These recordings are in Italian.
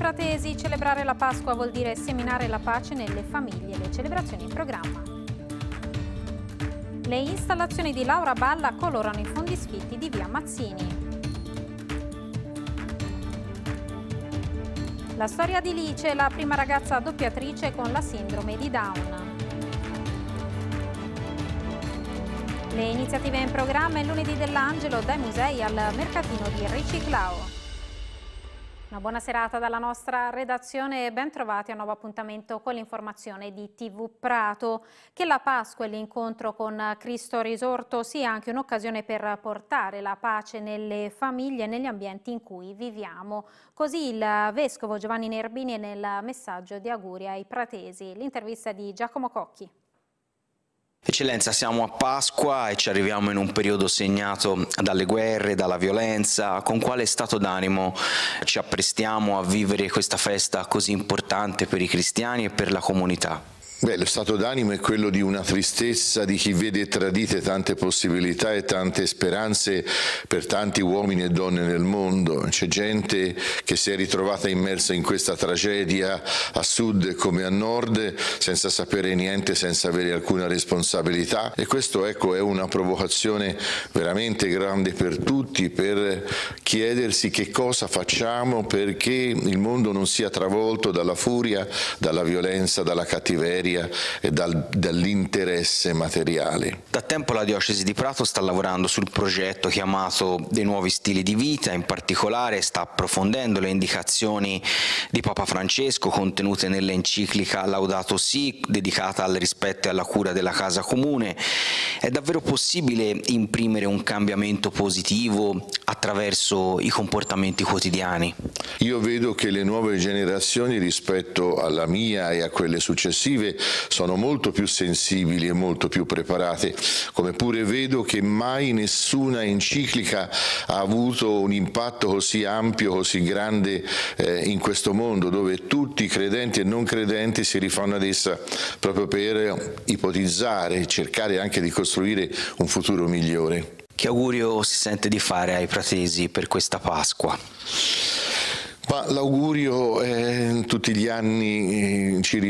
pratesi, celebrare la Pasqua vuol dire seminare la pace nelle famiglie, le celebrazioni in programma. Le installazioni di Laura Balla colorano i fondi sfitti di via Mazzini. La storia di Lice, la prima ragazza doppiatrice con la sindrome di Down. Le iniziative in programma il lunedì dell'Angelo dai musei al mercatino di Riciclao. Una buona serata dalla nostra redazione e ben trovati a un nuovo appuntamento con l'informazione di TV Prato. Che la Pasqua e l'incontro con Cristo risorto sia anche un'occasione per portare la pace nelle famiglie e negli ambienti in cui viviamo. Così il Vescovo Giovanni Nerbini nel messaggio di auguri ai pratesi. L'intervista di Giacomo Cocchi. Eccellenza, siamo a Pasqua e ci arriviamo in un periodo segnato dalle guerre, dalla violenza. Con quale stato d'animo ci apprestiamo a vivere questa festa così importante per i cristiani e per la comunità? Beh, lo stato d'animo è quello di una tristezza di chi vede tradite tante possibilità e tante speranze per tanti uomini e donne nel mondo. C'è gente che si è ritrovata immersa in questa tragedia a sud come a nord, senza sapere niente, senza avere alcuna responsabilità. E questo ecco, è una provocazione veramente grande per tutti, per chiedersi che cosa facciamo perché il mondo non sia travolto dalla furia, dalla violenza, dalla cattiveria materia e dal, dall'interesse materiale. Da tempo la Diocesi di Prato sta lavorando sul progetto chiamato dei nuovi stili di vita, in particolare sta approfondendo le indicazioni di Papa Francesco contenute nell'enciclica Laudato Si, dedicata al rispetto e alla cura della casa comune. È davvero possibile imprimere un cambiamento positivo attraverso i comportamenti quotidiani? Io vedo che le nuove generazioni rispetto alla mia e a quelle successive sono molto più sensibili e molto più preparate, come pure vedo che mai nessuna enciclica ha avuto un impatto così ampio, così grande eh, in questo mondo, dove tutti credenti e non credenti si rifanno ad essa proprio per ipotizzare cercare anche di costruire un futuro migliore. Che augurio si sente di fare ai pratesi per questa Pasqua? Ma l'augurio eh, tutti gli anni eh, ci,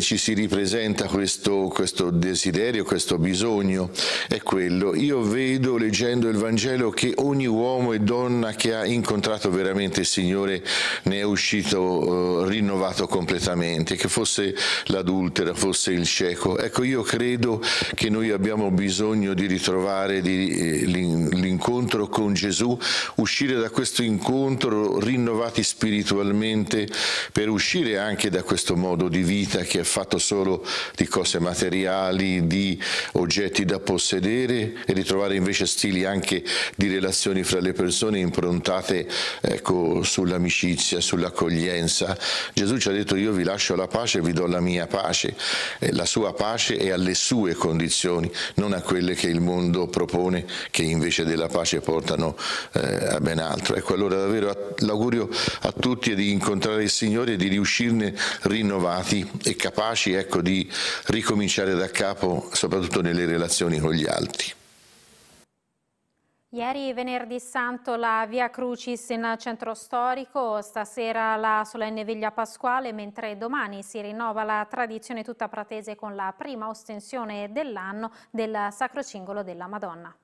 ci, si ripresenta questo, questo, desiderio, questo bisogno, è quello. Io vedo leggendo il Vangelo che ogni uomo e donna che ha incontrato veramente il Signore ne è uscito eh, rinnovato completamente, che fosse l'adultera, fosse il cieco. Ecco, io credo che noi abbiamo bisogno di ritrovare eh, l'incontro con Gesù, uscire da questo incontro rinnovati spiritualmente spiritualmente per uscire anche da questo modo di vita che è fatto solo di cose materiali, di oggetti da possedere e ritrovare invece stili anche di relazioni fra le persone improntate ecco, sull'amicizia, sull'accoglienza. Gesù ci ha detto io vi lascio la pace, vi do la mia pace, la sua pace è alle sue condizioni, non a quelle che il mondo propone, che invece della pace portano eh, a ben altro. Ecco allora davvero l'augurio a tutti e di incontrare il Signore e di riuscirne rinnovati e capaci ecco, di ricominciare da capo, soprattutto nelle relazioni con gli altri. Ieri venerdì santo la Via Crucis in centro storico, stasera la solenne veglia pasquale, mentre domani si rinnova la tradizione tutta pratese con la prima ostensione dell'anno del Sacro Cingolo della Madonna.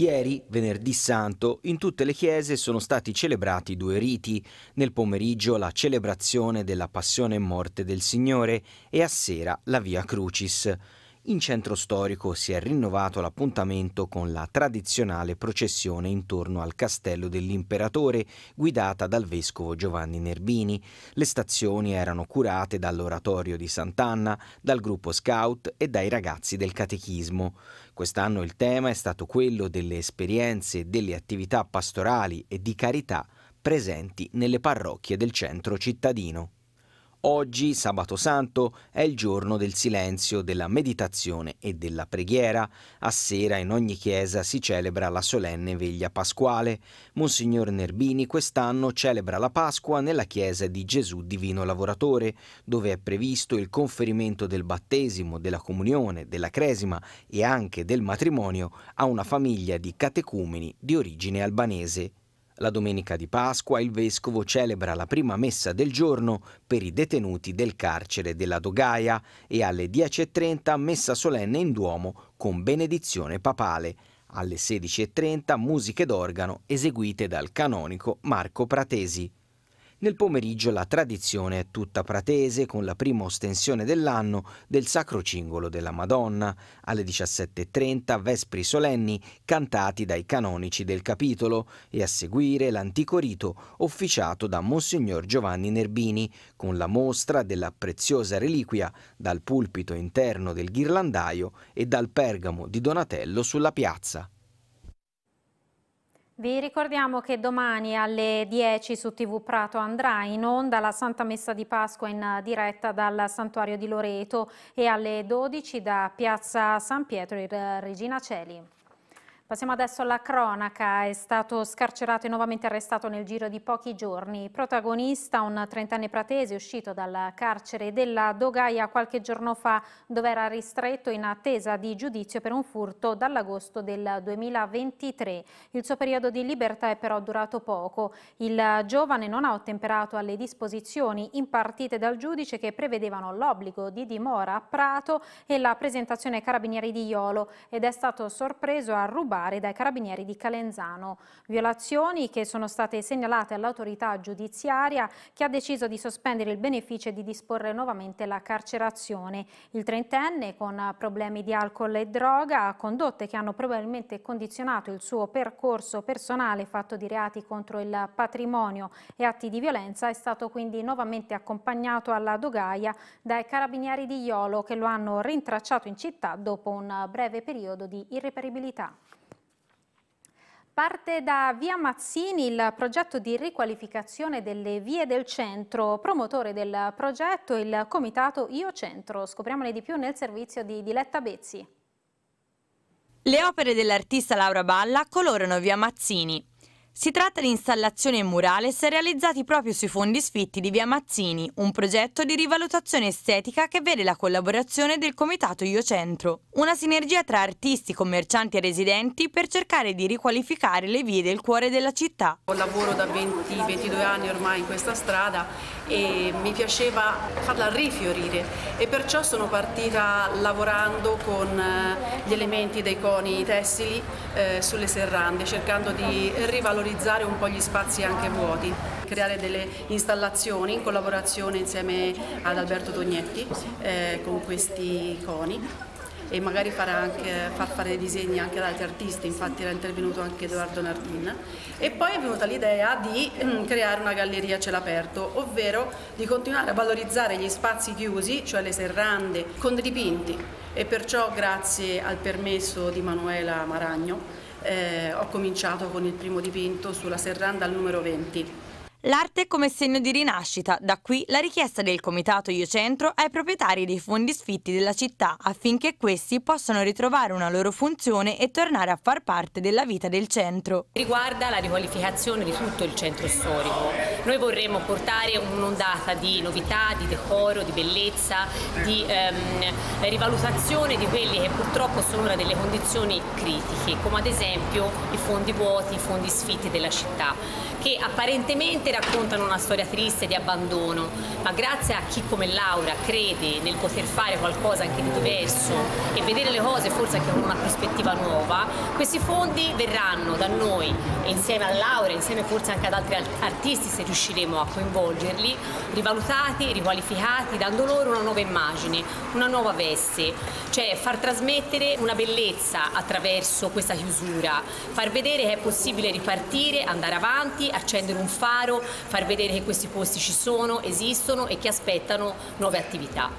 Ieri, venerdì santo, in tutte le chiese sono stati celebrati due riti, nel pomeriggio la celebrazione della passione e morte del Signore e a sera la Via Crucis in centro storico si è rinnovato l'appuntamento con la tradizionale processione intorno al castello dell'imperatore guidata dal vescovo Giovanni Nerbini. Le stazioni erano curate dall'oratorio di Sant'Anna, dal gruppo scout e dai ragazzi del catechismo. Quest'anno il tema è stato quello delle esperienze delle attività pastorali e di carità presenti nelle parrocchie del centro cittadino. Oggi, sabato santo, è il giorno del silenzio, della meditazione e della preghiera. A sera in ogni chiesa si celebra la solenne veglia pasquale. Monsignor Nerbini quest'anno celebra la Pasqua nella chiesa di Gesù Divino Lavoratore, dove è previsto il conferimento del battesimo, della comunione, della cresima e anche del matrimonio a una famiglia di catecumeni di origine albanese. La domenica di Pasqua il vescovo celebra la prima messa del giorno per i detenuti del carcere della Dogaia e alle 10.30 messa solenne in Duomo con benedizione papale. Alle 16.30 musiche d'organo eseguite dal canonico Marco Pratesi. Nel pomeriggio la tradizione è tutta pratese con la prima ostensione dell'anno del Sacro Cingolo della Madonna, alle 17.30 vespri solenni cantati dai canonici del capitolo e a seguire l'antico rito officiato da Monsignor Giovanni Nerbini con la mostra della preziosa reliquia dal pulpito interno del ghirlandaio e dal pergamo di Donatello sulla piazza. Vi ricordiamo che domani alle 10 su TV Prato andrà in onda la Santa Messa di Pasqua in diretta dal Santuario di Loreto e alle 12 da Piazza San Pietro in Regina Celi. Passiamo adesso alla cronaca, è stato scarcerato e nuovamente arrestato nel giro di pochi giorni. Protagonista, un trentenne pratese uscito dal carcere della Dogaia qualche giorno fa, dove era ristretto in attesa di giudizio per un furto dall'agosto del 2023. Il suo periodo di libertà è però durato poco. Il giovane non ha ottemperato alle disposizioni impartite dal giudice che prevedevano l'obbligo di dimora a Prato e la presentazione ai carabinieri di Iolo ed è stato sorpreso a rubare particolare dai carabinieri di Calenzano. Violazioni che sono state segnalate all'autorità giudiziaria che ha deciso di sospendere il beneficio e di disporre nuovamente la carcerazione. Il trentenne con problemi di alcol e droga, condotte che hanno probabilmente condizionato il suo percorso personale fatto di reati contro il patrimonio e atti di violenza, è stato quindi nuovamente accompagnato alla dogaia dai carabinieri di Iolo che lo hanno rintracciato in città dopo un breve periodo di irreperibilità. Parte da Via Mazzini il progetto di riqualificazione delle vie del centro. Promotore del progetto il comitato Io Centro. Scopriamone di più nel servizio di Diletta Bezzi. Le opere dell'artista Laura Balla colorano Via Mazzini. Si tratta di installazioni e murales realizzati proprio sui fondi sfitti di Via Mazzini, un progetto di rivalutazione estetica che vede la collaborazione del Comitato Io Centro, una sinergia tra artisti, commercianti e residenti per cercare di riqualificare le vie del cuore della città. lavoro da 20-22 anni ormai in questa strada e mi piaceva farla rifiorire e perciò sono partita lavorando con eh, gli elementi dei coni tessili eh, sulle serrande, cercando di rivalorizzare un po' gli spazi anche vuoti, creare delle installazioni in collaborazione insieme ad Alberto Tognetti eh, con questi coni e magari fare anche, far fare disegni anche ad altri artisti, infatti era intervenuto anche Edoardo Nardin. E poi è venuta l'idea di ehm, creare una galleria a cielo aperto, ovvero di continuare a valorizzare gli spazi chiusi, cioè le serrande, con dei dipinti. E perciò grazie al permesso di Manuela Maragno eh, ho cominciato con il primo dipinto sulla serranda al numero 20 L'arte come segno di rinascita, da qui la richiesta del Comitato Io Centro ai proprietari dei fondi sfitti della città affinché questi possano ritrovare una loro funzione e tornare a far parte della vita del centro. Riguarda la riqualificazione di tutto il centro storico. Noi vorremmo portare un'ondata di novità, di decoro, di bellezza, di ehm, rivalutazione di quelle che purtroppo sono una delle condizioni critiche, come ad esempio i fondi vuoti, i fondi sfitti della città, che apparentemente sicuramente raccontano una storia triste di abbandono, ma grazie a chi come Laura crede nel poter fare qualcosa anche di diverso e vedere le cose forse anche con una prospettiva nuova, questi fondi verranno da noi insieme a Laura, insieme forse anche ad altri artisti se riusciremo a coinvolgerli, rivalutati, riqualificati, dando loro una nuova immagine, una nuova veste, cioè far trasmettere una bellezza attraverso questa chiusura, far vedere che è possibile ripartire, andare avanti, accendere un faro far vedere che questi posti ci sono, esistono e che aspettano nuove attività.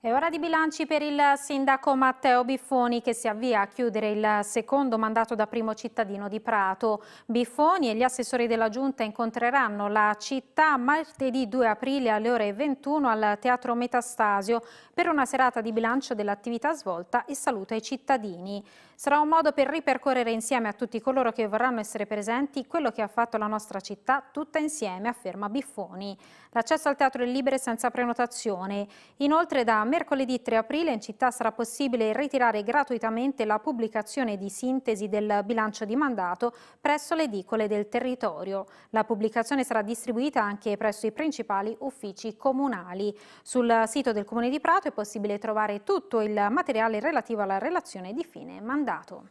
È ora di bilanci per il sindaco Matteo Biffoni che si avvia a chiudere il secondo mandato da primo cittadino di Prato. Biffoni e gli assessori della Giunta incontreranno la città martedì 2 aprile alle ore 21 al Teatro Metastasio per una serata di bilancio dell'attività svolta e saluto ai cittadini. Sarà un modo per ripercorrere insieme a tutti coloro che vorranno essere presenti quello che ha fatto la nostra città tutta insieme, afferma Biffoni. L'accesso al teatro è libero e senza prenotazione. Inoltre da mercoledì 3 aprile in città sarà possibile ritirare gratuitamente la pubblicazione di sintesi del bilancio di mandato presso le edicole del territorio. La pubblicazione sarà distribuita anche presso i principali uffici comunali. Sul sito del Comune di Prato è possibile trovare tutto il materiale relativo alla relazione di fine mandato mandato.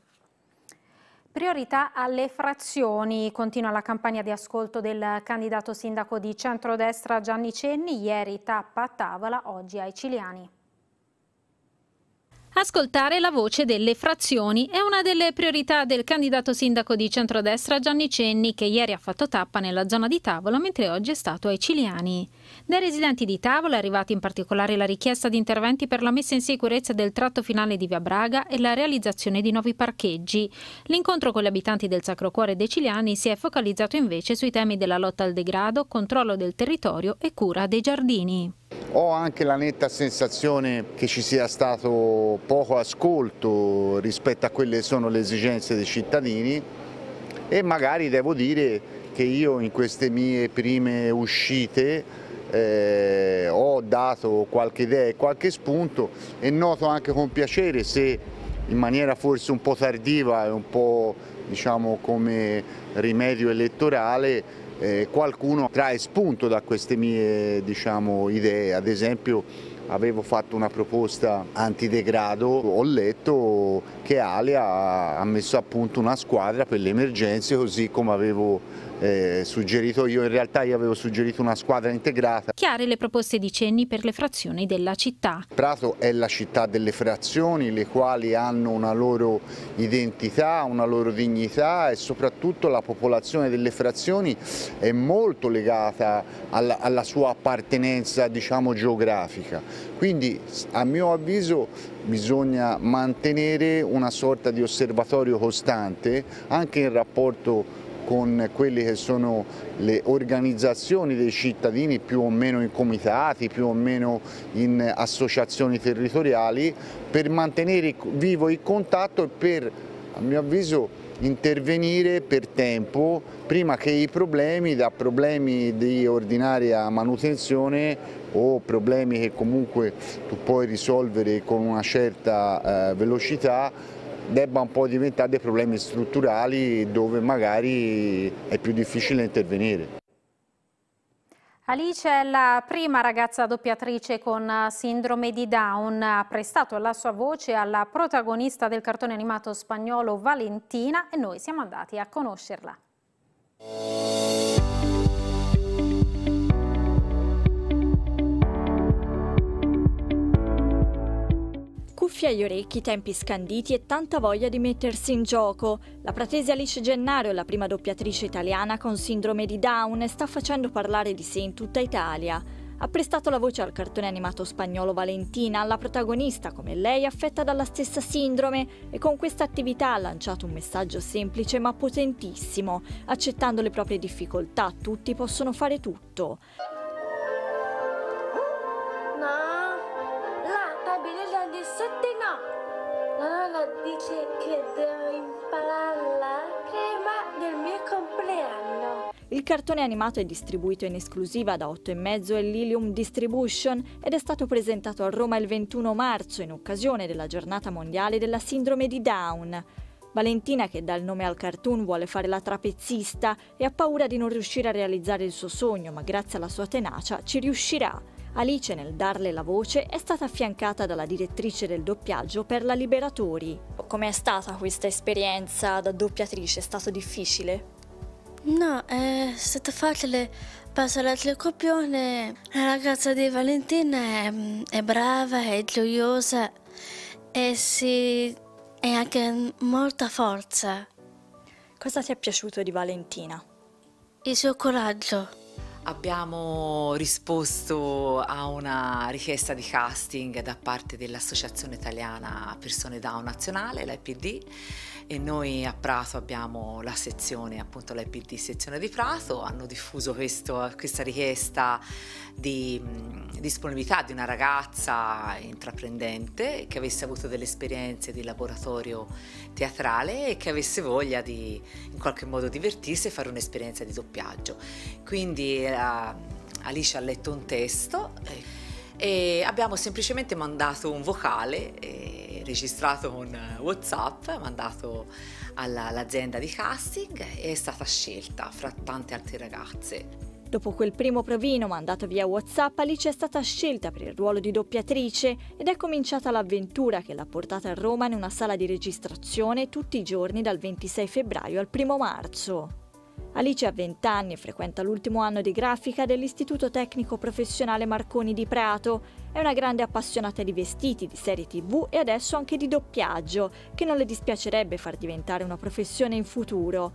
Priorità alle frazioni, continua la campagna di ascolto del candidato sindaco di centrodestra Gianni Cenni, ieri tappa a tavola, oggi ai ciliani. Ascoltare la voce delle frazioni è una delle priorità del candidato sindaco di centrodestra Gianni Cenni che ieri ha fatto tappa nella zona di Tavola mentre oggi è stato ai Ciliani. Dai residenti di Tavola è arrivata in particolare la richiesta di interventi per la messa in sicurezza del tratto finale di Via Braga e la realizzazione di nuovi parcheggi. L'incontro con gli abitanti del Sacro Cuore dei Ciliani si è focalizzato invece sui temi della lotta al degrado, controllo del territorio e cura dei giardini. Ho anche la netta sensazione che ci sia stato poco ascolto rispetto a quelle che sono le esigenze dei cittadini e magari devo dire che io in queste mie prime uscite eh, ho dato qualche idea e qualche spunto e noto anche con piacere se in maniera forse un po' tardiva e un po' diciamo come rimedio elettorale eh, qualcuno trae spunto da queste mie diciamo, idee, ad esempio avevo fatto una proposta antidegrado, ho letto che Alia ha messo a punto una squadra per le emergenze così come avevo eh, suggerito io, in realtà io avevo suggerito una squadra integrata. Chiare le proposte di Cenni per le frazioni della città. Prato è la città delle frazioni, le quali hanno una loro identità, una loro dignità e soprattutto la popolazione delle frazioni è molto legata alla, alla sua appartenenza diciamo, geografica. Quindi a mio avviso bisogna mantenere una sorta di osservatorio costante anche in rapporto con quelle che sono le organizzazioni dei cittadini più o meno in comitati, più o meno in associazioni territoriali per mantenere vivo il contatto e per, a mio avviso, intervenire per tempo prima che i problemi, da problemi di ordinaria manutenzione o problemi che comunque tu puoi risolvere con una certa eh, velocità, debba un po' diventare dei problemi strutturali dove magari è più difficile intervenire. Alice è la prima ragazza doppiatrice con sindrome di Down, ha prestato la sua voce alla protagonista del cartone animato spagnolo Valentina e noi siamo andati a conoscerla. cuffie agli orecchi, tempi scanditi e tanta voglia di mettersi in gioco. La pratese Alice Gennaro, la prima doppiatrice italiana con sindrome di Down, sta facendo parlare di sé in tutta Italia. Ha prestato la voce al cartone animato spagnolo Valentina, alla protagonista, come lei, affetta dalla stessa sindrome, e con questa attività ha lanciato un messaggio semplice ma potentissimo. Accettando le proprie difficoltà, tutti possono fare tutto. Il cartone animato è distribuito in esclusiva da 8,5 e Lilium Distribution ed è stato presentato a Roma il 21 marzo in occasione della giornata mondiale della sindrome di Down. Valentina, che dà il nome al cartoon, vuole fare la trapezzista e ha paura di non riuscire a realizzare il suo sogno, ma grazie alla sua tenacia ci riuscirà. Alice, nel darle la voce, è stata affiancata dalla direttrice del doppiaggio per la Liberatori. Com'è stata questa esperienza da doppiatrice? È stato difficile? No, è stato facile Passa l'altro copione. La ragazza di Valentina è, è brava, è gioiosa e si, è anche molta forza. Cosa ti è piaciuto di Valentina? Il suo coraggio. Abbiamo risposto a una richiesta di casting da parte dell'Associazione Italiana Persone Down Nazionale, l'IPD, e noi a Prato abbiamo la sezione, appunto la sezione di Prato, hanno diffuso questo, questa richiesta di disponibilità di una ragazza intraprendente che avesse avuto delle esperienze di laboratorio teatrale e che avesse voglia di in qualche modo divertirsi e fare un'esperienza di doppiaggio. Quindi uh, eh, Alice ha letto un testo eh, e abbiamo semplicemente mandato un vocale. E, eh, registrato con eh, Whatsapp, mandato all'azienda di casting e è stata scelta fra tante altre ragazze. Dopo quel primo provino mandato via WhatsApp, Alice è stata scelta per il ruolo di doppiatrice ed è cominciata l'avventura che l'ha portata a Roma in una sala di registrazione tutti i giorni dal 26 febbraio al 1 marzo. Alice ha 20 anni e frequenta l'ultimo anno di grafica dell'Istituto Tecnico Professionale Marconi di Prato. È una grande appassionata di vestiti, di serie tv e adesso anche di doppiaggio, che non le dispiacerebbe far diventare una professione in futuro.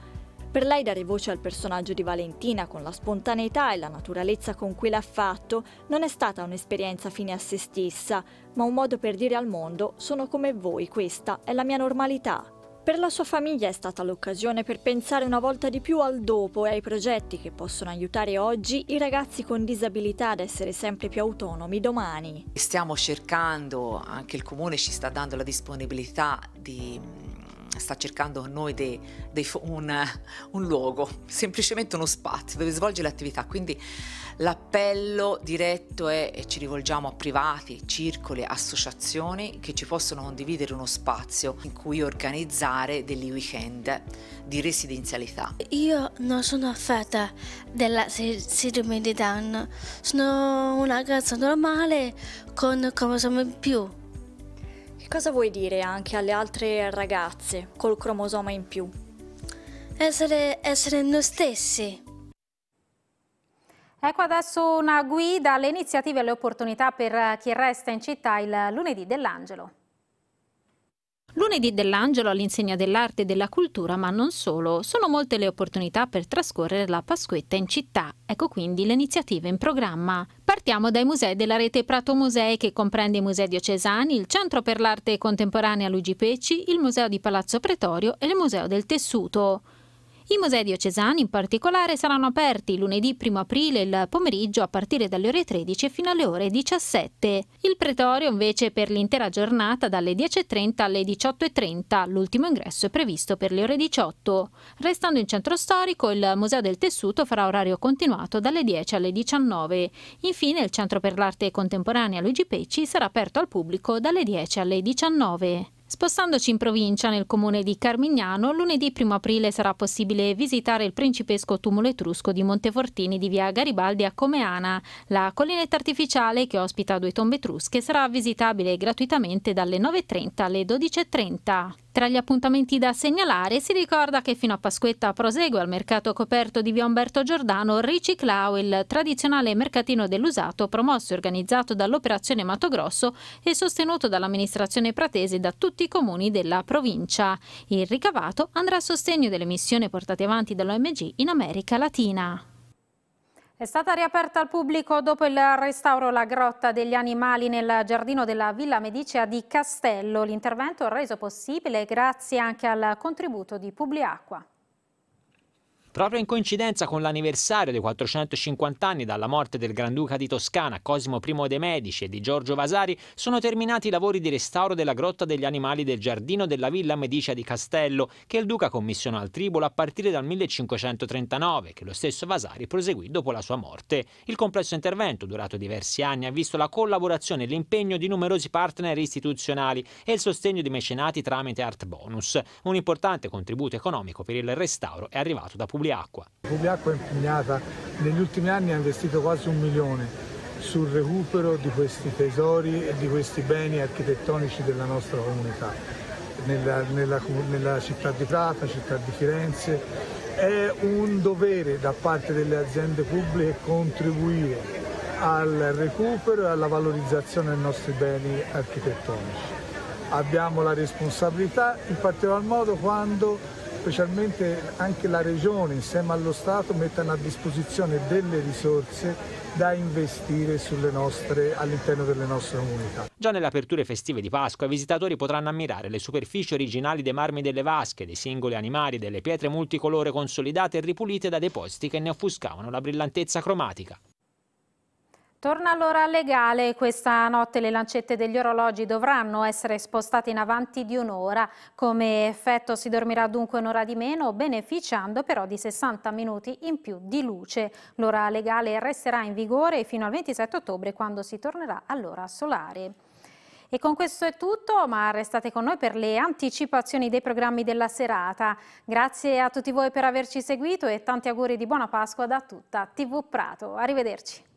Per lei dare voce al personaggio di Valentina con la spontaneità e la naturalezza con cui l'ha fatto non è stata un'esperienza fine a se stessa, ma un modo per dire al mondo sono come voi, questa è la mia normalità. Per la sua famiglia è stata l'occasione per pensare una volta di più al dopo e ai progetti che possono aiutare oggi i ragazzi con disabilità ad essere sempre più autonomi domani. Stiamo cercando, anche il comune ci sta dando la disponibilità di sta cercando a noi dei, dei, un, un luogo, semplicemente uno spazio dove svolge l'attività. Quindi l'appello diretto è, e ci rivolgiamo a privati, circoli, associazioni che ci possono condividere uno spazio in cui organizzare degli weekend di residenzialità. Io non sono affetta della sindrome di Down, sono una ragazza normale con cromosoma in più Cosa vuoi dire anche alle altre ragazze col cromosoma in più? Essere, essere noi stessi. Ecco adesso una guida alle iniziative e alle opportunità per chi resta in città il lunedì dell'Angelo. Lunedì dell'Angelo all'insegna dell'arte e della cultura, ma non solo, sono molte le opportunità per trascorrere la Pasquetta in città. Ecco quindi le iniziative in programma. Partiamo dai musei della rete Prato Musei che comprende i musei diocesani, il Centro per l'arte contemporanea Luigi Pecci, il Museo di Palazzo Pretorio e il Museo del Tessuto. I musei diocesani in particolare saranno aperti lunedì 1 aprile il pomeriggio a partire dalle ore 13 fino alle ore 17. Il pretorio invece per l'intera giornata dalle 10.30 alle 18.30, l'ultimo ingresso è previsto per le ore 18. Restando in centro storico il Museo del Tessuto farà orario continuato dalle 10 alle 19. Infine il Centro per l'Arte Contemporanea Luigi Pecci sarà aperto al pubblico dalle 10 alle 19. Spostandoci in provincia, nel comune di Carmignano, lunedì 1 aprile sarà possibile visitare il principesco tumulo etrusco di Montefortini di via Garibaldi a Comeana. La collinetta artificiale, che ospita due tombe etrusche, sarà visitabile gratuitamente dalle 9.30 alle 12.30. Tra gli appuntamenti da segnalare si ricorda che fino a Pasquetta prosegue al mercato coperto di via Umberto Giordano Riciclao, il tradizionale mercatino dell'usato promosso e organizzato dall'Operazione Mato Grosso e sostenuto dall'amministrazione pratese e da tutti i comuni della provincia. Il ricavato andrà a sostegno delle missioni portate avanti dall'OMG in America Latina. È stata riaperta al pubblico dopo il restauro la grotta degli animali nel giardino della Villa Medicea di Castello. L'intervento è reso possibile grazie anche al contributo di Publiacqua. Proprio in coincidenza con l'anniversario dei 450 anni dalla morte del Granduca di Toscana Cosimo I de' Medici e di Giorgio Vasari, sono terminati i lavori di restauro della Grotta degli Animali del giardino della Villa Medicia di Castello, che il Duca commissionò al Tribolo a partire dal 1539, che lo stesso Vasari proseguì dopo la sua morte. Il complesso intervento, durato diversi anni, ha visto la collaborazione e l'impegno di numerosi partner istituzionali e il sostegno di mecenati tramite Art Bonus. Un importante contributo economico per il restauro è arrivato da pubblicazioni Publiacqua. Publiacqua è impegnata, negli ultimi anni ha investito quasi un milione sul recupero di questi tesori e di questi beni architettonici della nostra comunità, nella, nella, nella città di Prata, città di Firenze. È un dovere da parte delle aziende pubbliche contribuire al recupero e alla valorizzazione dei nostri beni architettonici. Abbiamo la responsabilità in particolar modo quando specialmente anche la Regione insieme allo Stato mettano a disposizione delle risorse da investire nostre, all'interno delle nostre comunità. Già nelle aperture festive di Pasqua i visitatori potranno ammirare le superfici originali dei marmi delle vasche, dei singoli animali, delle pietre multicolore consolidate e ripulite da depositi che ne offuscavano la brillantezza cromatica. Torna l'ora legale, questa notte le lancette degli orologi dovranno essere spostate in avanti di un'ora. Come effetto si dormirà dunque un'ora di meno, beneficiando però di 60 minuti in più di luce. L'ora legale resterà in vigore fino al 27 ottobre quando si tornerà all'ora solare. E con questo è tutto, ma restate con noi per le anticipazioni dei programmi della serata. Grazie a tutti voi per averci seguito e tanti auguri di buona Pasqua da tutta TV Prato. Arrivederci.